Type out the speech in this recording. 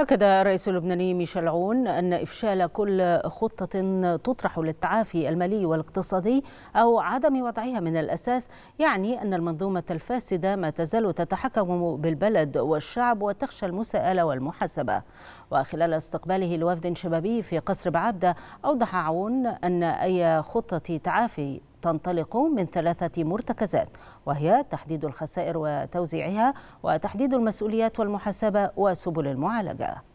أكد الرئيس اللبناني ميشيل عون أن إفشال كل خطة تطرح للتعافي المالي والاقتصادي أو عدم وضعها من الأساس يعني أن المنظومة الفاسدة ما تزال تتحكم بالبلد والشعب وتخشى المساءلة والمحاسبة وخلال استقباله لوفد شبابي في قصر بعبدة أوضح عون أن أي خطة تعافي تنطلق من ثلاثة مرتكزات وهي تحديد الخسائر وتوزيعها وتحديد المسؤوليات والمحاسبة وسبل المعالجة